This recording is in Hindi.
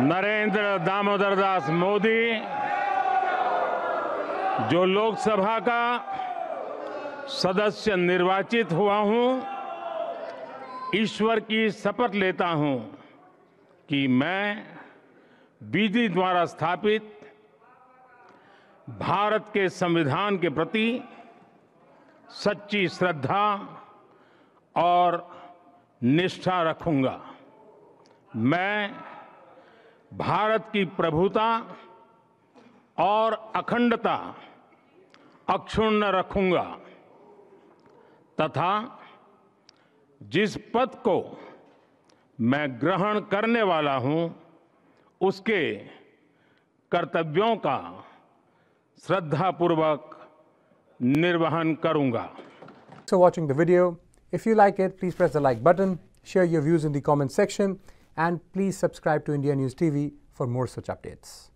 नरेंद्र दामोदर दास मोदी जो लोकसभा का सदस्य निर्वाचित हुआ हूं ईश्वर की शपथ लेता हूं कि मैं विधि द्वारा स्थापित भारत के संविधान के प्रति सच्ची श्रद्धा और निष्ठा रखूंगा मैं भारत की प्रभुता और अखंडता अक्षुण्ण रखूंगा तथा जिस पद को मैं ग्रहण करने वाला हूं उसके कर्तव्यों का श्रद्धापूर्वक निर्वहन करूंगा so watching the video if you like it please press the like button share your views in the comment section and please subscribe to India News TV for more such updates.